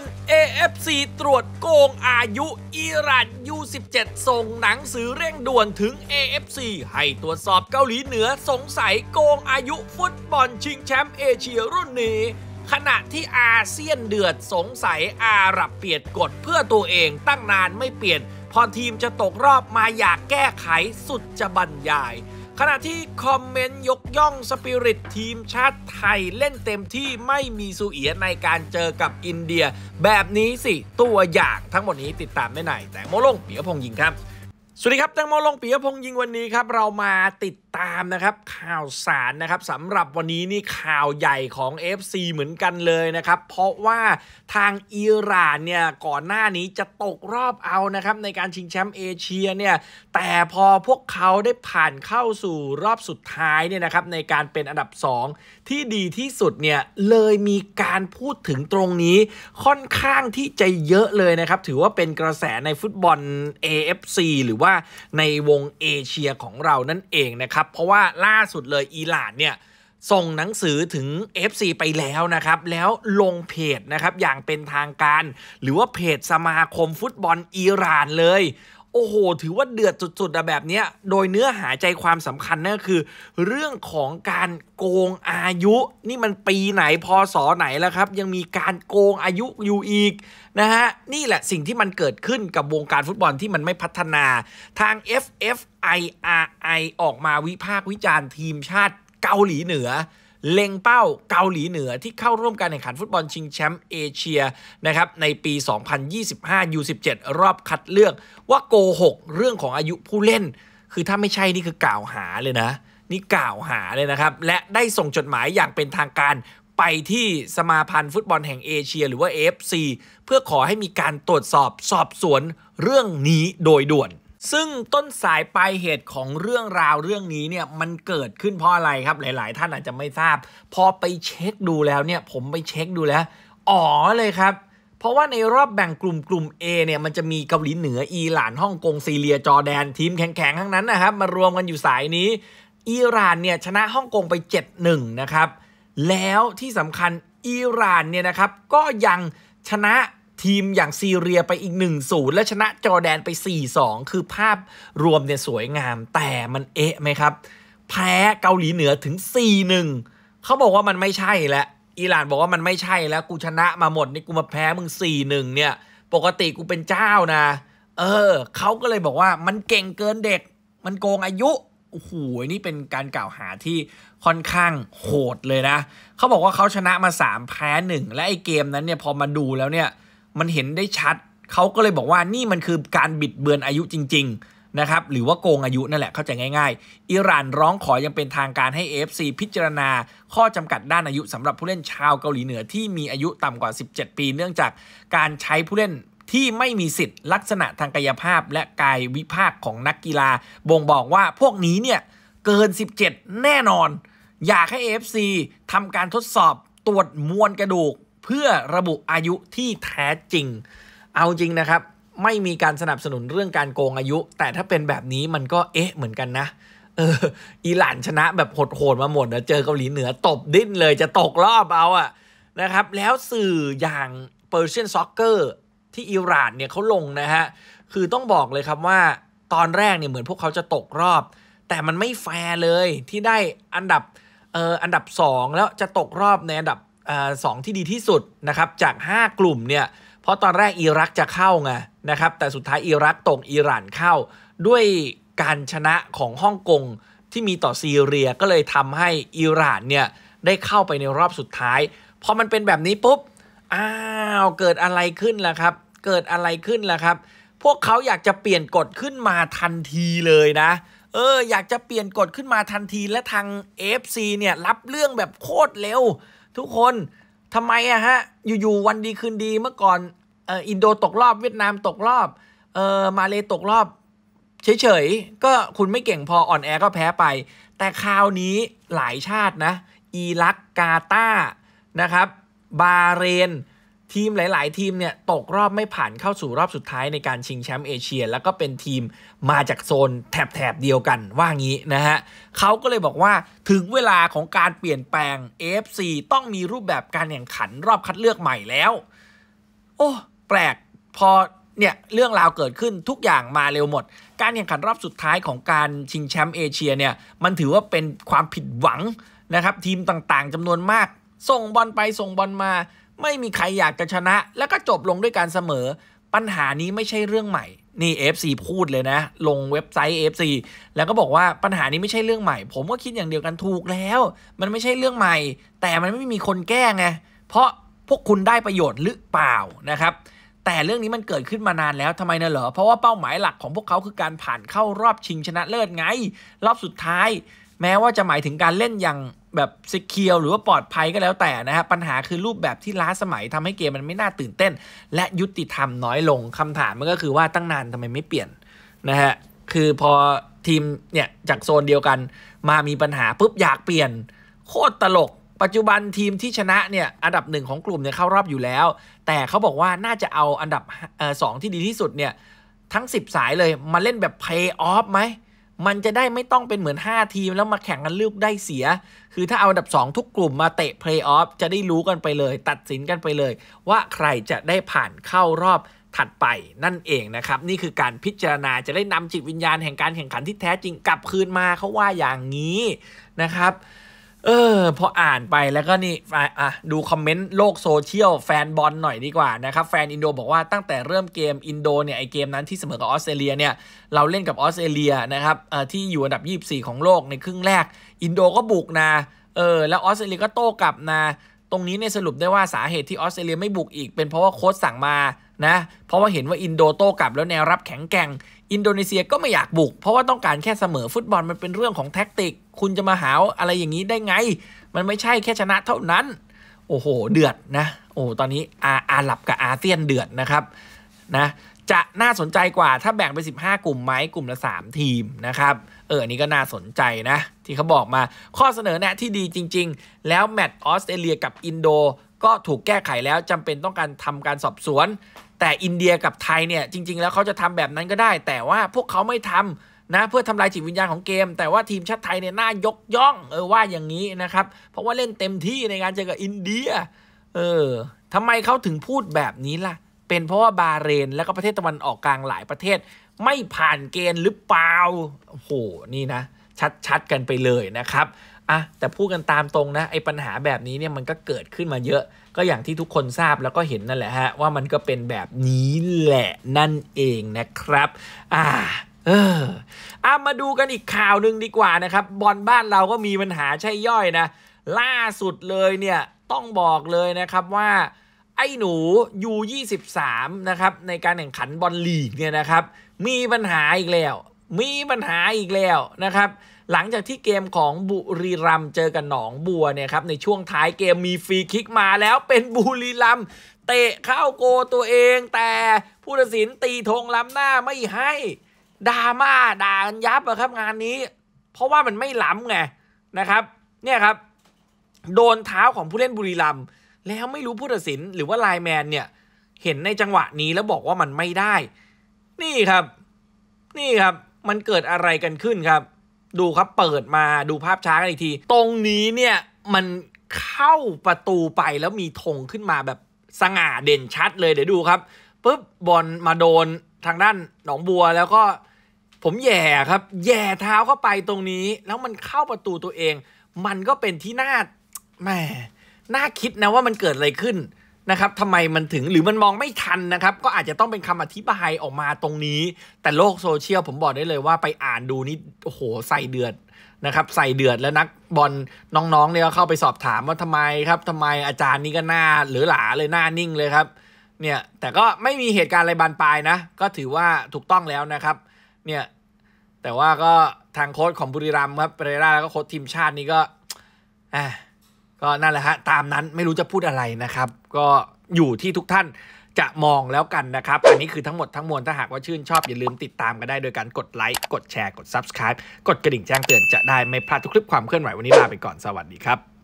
น AFC ตรวจโกงอายุ อิหร่านู1 7ส่งหนังสือเร่งด่วนถึง AFC ให้ตรวจสอบเกาหลีเหนือสงสัยโกงอายุฟุตบอลชิงแชมป์เอเชียรุ่นนี้ ขณะที่อาเซียนเดือดสงสัยอาหรับเปลี่ยนกฎเพื่อตัวเองตั้งนานไม่เปลี่ยน พอทีมจะตกรอบมาอยากแก้ไขสุดจะบรรยายขณะที่คอมเมนต์ ยกย่อง สปิริต ทีมชาติไทยเล่นเต็มที่ไม่มีสูเอีย ในการเจอกับอินเดีย แบบนี้สิ ตัวอย่างทั้งหมดนี้ติดตามได้ไหน แต่โมลงเปียพงยิงครับสวัสดีครับแตงโมลงปียพงษ์ยิงวันนี้ครับ เรามาติดตามนะครับข่าวสารนะครับสำหรับวันนี้นี่ข่าวใหญ่ของ FC เหมือนกันเลยนะครับเพราะว่าทางอิหร่านเนี่ยก่อนหน้านี้จะตกรอบเอานะครับในการชิงแชมป์เอเชียเนี่ยแต่พอพวกเขาได้ผ่านเข้าสู่รอบสุดท้ายเนี่ยนะครับในการเป็นอันดับ 2 ที่ดีที่สุดเนี่ยเลยมีการพูดถึงตรงนี้ค่อนข้างที่จะเยอะเลยนะครับถือว่าเป็นกระแสในฟุตบอล AFC หรือว่าว่าในวงเอเชียของเรานั่นเองนะครับ เพราะว่าล่าสุดเลยอิหร่านเนี่ย ส่งหนังสือถึง FC ไปแล้วนะครับ แล้วลงเพจนะครับอย่างเป็นทางการ หรือว่าเพจสมาคมฟุตบอลอิหร่านเลยโอ้โห ถือว่าเดือดสุดๆ แบบนี้โดยเนื้อหาใจความสำคัญนั่นคือ เรื่องของการโกงอายุ นี่มันปีไหนพศไหนแล้วครับ ยังมีการโกงอายุอยู่อีกนะฮะ นี่แหละสิ่งที่มันเกิดขึ้นกับวงการฟุตบอลที่มันไม่พัฒนา ทาง FFIRI ออกมาวิพากษ์วิจารณ์ทีมชาติเกาหลีเหนือเล็งเป้าเกาหลีเหนือที่เข้าร่วมการแข่งขันฟุตบอลชิงแชมป์เอเชียนะครับในปี 2025 U17 รอบคัดเลือกว่าโกหกเรื่องของอายุผู้เล่น คือถ้าไม่ใช่นี่คือกล่าวหาเลยนะ นี่กล่าวหาเลยนะครับ และได้ส่งจดหมายอย่างเป็นทางการไปที่สมาพันธ์ฟุตบอลแห่งเอเชีย หรือว่า AFC เพื่อขอให้มีการตรวจสอบสอบสวนเรื่องนี้โดยด่วนซึ่งต้นสายปลายเหตุของเรื่องราวเรื่องนี้เนี่ย มันเกิดขึ้นเพราะอะไรครับหลาย ๆ ท่านอาจจะไม่ทราบ พอไปเช็คดูแล้วเนี่ยผมไปเช็คดูแล้วอ๋อเลยครับ เพราะว่าในรอบแบ่งกลุ่มกลุ่ม A เนี่ย มันจะมีเกาหลีเหนืออิหร่านฮ่องกงซีเรียจอแดนทีมแข็งๆทั้งนั้นนะครับมารวมกันอยู่สายนี้อิหร่านเนี่ยชนะฮ่องกงไป 7-1นะครับแล้วที่สำคัญอิหร่านเนี่ยนะครับก็ยังชนะทีมอย่างซีเรียไปอีก 1-0 และชนะจอแดนไป 4-2 คือภาพรวมเนี่ยสวยงามแต่มันเอ๊ะไหมครับ แพ้เกาหลีเหนือถึง 4-1เขาบอกว่ามันไม่ใช่แล้วอิหร่านบอกว่ามันไม่ใช่แล้ว กูชนะมาหมดนี่กูมาแพ้มึง 4-1 เนี่ย ปกติกูเป็นเจ้านะ เออ เขาก็เลยบอกว่ามันเก่งเกินเด็ก มันโกงอายุโอ้โห นี่เป็นการกล่าวหาที่ค่อนข้างโหดเลยนะเขาบอกว่าเขาชนะมา3แพ้1และไอเกมนั้นเนี่ยพอมาดูแล้วเนี่ยมันเห็นได้ชัด เขาก็เลยบอกว่านี่มันคือการบิดเบือนอายุจริงๆนะครับ หรือว่าโกงอายุนั่นแหละ เข้าใจง่ายๆ อิหร่านร้องขอยังเป็นทางการให้เฟซีพิจารณาข้อจำกัดด้านอายุสำหรับผู้เล่นชาวเกาหลีเหนือที่มีอายุต่ำกว่า 17 ปี เนื่องจากการใช้ผู้เล่นที่ไม่มีสิทธิ์ ลักษณะทางกายภาพและกายวิภาคของนักกีฬา บ่งบอกว่าพวกนี้เนี่ยเกิน 17 แน่นอน อยากให้เฟซีทำการทดสอบตรวจมวลกระดูกเพื่อระบุอายุที่แท้จริง เอาจริงนะครับ ไม่มีการสนับสนุนเรื่องการโกงอายุ แต่ถ้าเป็นแบบนี้มันก็เอ๊ะเหมือนกันนะ เอออิหร่านชนะแบบโหดๆมาหมดนะเจอเกาหลีเหนือตบดิ้นเลยจะตกรอบเอาอะนะครับ แล้วสื่ออย่าง Persian Soccer ที่อิหร่านเนี่ยเขาลงนะฮะ คือต้องบอกเลยครับว่าตอนแรกเนี่ยเหมือนพวกเขาจะตกรอบ แต่มันไม่แฟร์เลยที่ได้อันดับเอออันดับ 2 แล้วจะตกรอบในอันดับสองที่ดีที่สุดนะครับจาก 5 กลุ่มเนี่ยเพราะตอนแรกอิรักจะเข้าไงนะครับ แต่สุดท้ายอิรักตกอิหร่านเข้า ด้วยการชนะของฮ่องกงที่มีต่อซีเรียก็เลยทำให้อิหร่านเนี่ยได้เข้าไปในรอบสุดท้าย พอมันเป็นแบบนี้ปุ๊บ อ้าว เกิดอะไรขึ้นล่ะครับ เกิดอะไรขึ้นล่ะครับ พวกเขาอยากจะเปลี่ยนกฎขึ้นมาทันทีเลยนะ เออ อยากจะเปลี่ยนกฎขึ้นมาทันทีและทาง FC เนี่ยรับเรื่องแบบโคตรเร็วทุกคน ทำไมอะฮะอยู่ๆวันดีคืนดีเมื่อก่อนเอออินโดตกรอบเวียดนามตกรอบเออมาเลตกรอบ เฉยๆ ก็คุณไม่เก่งพอ อ่อนแอก็แพ้ไป แต่คราวนี้หลายชาตินะอิรักกาตานะครับบาเรนทีมหลายๆ ทีมเนี่ยตกรอบไม่ผ่านเข้าสู่รอบสุดท้ายในการชิงแชมป์เอเชีย แล้วก็เป็นทีมมาจากโซนแถบๆเดียวกันว่างี้นะฮะเขาก็เลยบอกว่าถึงเวลาของการเปลี่ยนแปลง AFC ต้องมีรูปแบบการแข่งขันรอบคัดเลือกใหม่แล้ว โอ้ แปลกพอ เนี่ย เรื่องราวเกิดขึ้นทุกอย่างมาเร็วหมด การแข่งขันรอบสุดท้ายของการชิงแชมป์เอเชียเนี่ยมันถือว่าเป็นความผิดหวังนะครับทีมต่าง ๆจำนวนมากส่งบอลไปส่งบอลมาไม่มีใครอยากจะชนะ แล้วก็จบลงด้วยการเสมอ ปัญหานี้ไม่ใช่เรื่องใหม่นี่ FC พูดเลยนะ ลงเว็บไซต์ FC แล้วก็บอกว่าปัญหานี้ไม่ใช่เรื่องใหม่ ผมก็คิดอย่างเดียวกันถูกแล้ว มันไม่ใช่เรื่องใหม่ แต่มันไม่มีคนแก้ไงเพราะพวกคุณได้ประโยชน์หรือเปล่านะครับแต่เรื่องนี้มันเกิดขึ้นมานานแล้วทำไมนะเหรอเพราะว่าเป้าหมายหลักของพวกเขาคือการผ่านเข้ารอบชิงชนะเลิศไง รอบสุดท้าย แม้ว่าจะหมายถึงการเล่นอย่างแบบสกิลหรือว่าปลอดภัยก็แล้วแต่นะฮะ ปัญหาคือรูปแบบที่ล้าสมัยทำให้เกมมันไม่น่าตื่นเต้น และยุติธรรมน้อยลงคำถาม มันก็คือว่าตั้งนานทำไมไม่เปลี่ยนนะฮะ คือพอทีมเนี่ย จากโซนเดียวกัน มามีปัญหาปุ๊บอยากเปลี่ยน โคตรตลกปัจจุบันทีมที่ชนะเนี่ย อันดับหนึ่งของกลุ่มเนี่ยเข้ารอบอยู่แล้วแต่เขาบอกว่าน่าจะเอาอันดับสองที่ดีที่สุดเนี่ยทั้ง 10 สายเลยมาเล่นแบบเพย์ออฟไหมมันจะได้ไม่ต้องเป็นเหมือน 5 ทีม แล้วมาแข่งกันลูกได้เสีย คือถ้าเอาอันดับ 2 ทุกกลุ่มมาเตะเพลย์ออฟจะได้รู้กันไปเลย ตัดสินกันไปเลยว่าใครจะได้ผ่านเข้ารอบถัดไป นั่นเองนะครับ นี่คือการพิจารณาจะได้นำจิตวิญญาณแห่งการแข่งขันที่แท้จริง กลับคืนมาเขาว่าอย่างนี้นะครับเออพออ่านไปแล้วก็นี่อ่ะดูคอมเมนต์โลกโซเชียลแฟนบอลหน่อยดีกว่านะครับ แฟนอินโดบอกว่าตั้งแต่เริ่มเกมอินโดเนี่ยไอเกมนั้นที่เสมอกับออสเตรเลียเนี่ย เราเล่นกับออสเตรเลียนะครับที่อยู่อันดับ 24 ของโลกในครึ่งแรก อินโดก็บุกนะเออแล้วออสเตรเลียก็โต้กลับนะตรงนี้ในสรุปได้ว่าสาเหตุที่ออสเตรเลียไม่บุกอีกเป็นเพราะว่าโค้ชสั่งมานะเพราะว่าเห็นว่าอินโดโต้กลับแล้วแนวรับแข็งแกร่งอินโดนีเซียก็ไม่อยากบุก เพราะว่าต้องการแค่เสมอฟุตบอล มันเป็นเรื่องของแท็กติก คุณจะมาหาอะไรอย่างนี้ได้ไง มันไม่ใช่แค่ชนะเท่านั้น โอ้โห เดือดนะ โอ้ตอนนี้อาอาหลับกับอาเซียนเดือดนะครับนะจะน่าสนใจกว่าถ้าแบ่งไป 15 กลุ่มไหมกลุ่มละ 3 ทีมนะครับเออนี่ก็น่าสนใจนะที่เขาบอกมาข้อเสนอแนะที่ดีจริง ๆ แล้วแมตต์ออสเตรเลียกับอินโดก็ถูกแก้ไขแล้วจำเป็นต้องการทำการสอบสวน แต่อินเดียกับไทยเนี่ยจริง ๆ แล้วเขาจะทำแบบนั้นก็ได้ แต่ว่าพวกเขาไม่ทำนะ เพื่อทำลายจิตวิญญาณของเกมแต่ว่าทีมชาติไทยเนี่ย น่ายกย่อง เออว่าอย่างนี้นะครับ เพราะว่าเล่นเต็มที่ในการเจอกับอินเดีย เออทำไมเขาถึงพูดแบบนี้ล่ะ เป็นเพราะว่าบาเรนและก็ประเทศตะวันออกกลางหลายประเทศ ไม่ผ่านเกณฑ์หรือเปล่าโอ้โหนี่นะ ชัดๆกันไปเลยนะครับอะแต่พูดกันตามตรงนะไอ้ปัญหาแบบนี้เนี่ยมันก็เกิดขึ้นมาเยอะ ก็อย่างที่ทุกคนทราบแล้วก็เห็นนั่นแหละฮะว่ามันก็เป็นแบบนี้แหละนั่นเองนะครับ อ่าเอออะมาดูกันอีกข่าวหนึ่งดีกว่านะครับบอลบ้านเราก็มีปัญหาใช่ย่อยนะ ล่าสุดเลยเนี่ยต้องบอกเลยนะครับว่า ไอ้หนูยู2 3นะครับในการแข่งขันบอลลีกเนี่ยนะครับ มีปัญหาอีกแล้วมีปัญหาอีกแล้วนะครับ หลังจากที่เกมของบุรีรัมเจอกับหนองบัวเนี่ยครับในช่วงท้ายเกมมีฟรีคิกมาแล้วเป็นบุรีรัมเตะเข้าโกตัวเองแต่ผู้ตัดสินตีธงล้ำหน้าไม่ให้ดราม่าด่ากันยับอะครับงานนี้ เพราะว่ามันไม่ล้ำไงนะครับ เนี่ยครับ โดนเท้าของผู้เล่นบุรีรัมแล้วไม่รู้ผู้ตัดสินหรือว่าไลแมนเนี่ยเห็นในจังหวะนี้แล้วบอกว่ามันไม่ได้ นี่ครับ นี่ครับมันเกิดอะไรกันขึ้นครับ ดูครับเปิดมาดูภาพช้ากันอีกที ตรงนี้เนี่ยมันเข้าประตูไปแล้วมีธงขึ้นมาแบบสง่าเด่นชัดเลยเดี๋ยวดูครับปุ๊บบอลมาโดนทางด้านหนองบัวแล้วก็ผมแย่ครับแย่เท้าเข้าไปตรงนี้ แล้วมันเข้าประตูตัวเอง มันก็เป็นที่น่าแหมน่าคิดนะว่ามันเกิดอะไรขึ้นนะครับทำไมมันถึงหรือมันมองไม่ทันนะครับ ก็อาจจะต้องเป็นคำอธิบายออกมาตรงนี้ แต่โลกโซเชียลผมบอกได้เลยว่าไปอ่านดูนี่โอ้โหใส่เดือดนะครับ ใส่เดือดแล้วนักบอลน้องๆเนี่ยเข้าไปสอบถามว่าทำไมครับ ทำไมอาจารย์นี่ก็หน้าหรือหลาเลยหน้านิ่งเลยครับ เนี่ยแต่ก็ไม่มีเหตุการณ์อะไรบานปลายนะ ก็ถือว่าถูกต้องแล้วนะครับเนี่ยแต่ว่าก็ทางโค้ชของบุรีรัมย์ครับเปเรราแล้วก็โค้ชทีมชาตินี่ก็อ่าก็นั่นแหละฮะตามนั้นไม่รู้จะพูดอะไรนะครับ ก็อยู่ที่ทุกท่านจะมองแล้วกันนะครับ อันนี้คือทั้งหมดทั้งมวลถ้าหากว่าชื่นชอบ อย่าลืมติดตามกันได้โดยการกดไลค์กดแชร์กด Subscribe กดกระดิ่งแจ้งเตือนจะได้ไม่พลาดทุกคลิปความเคลื่อนไหววันนี้ลาไปก่อนสวัสดีครับ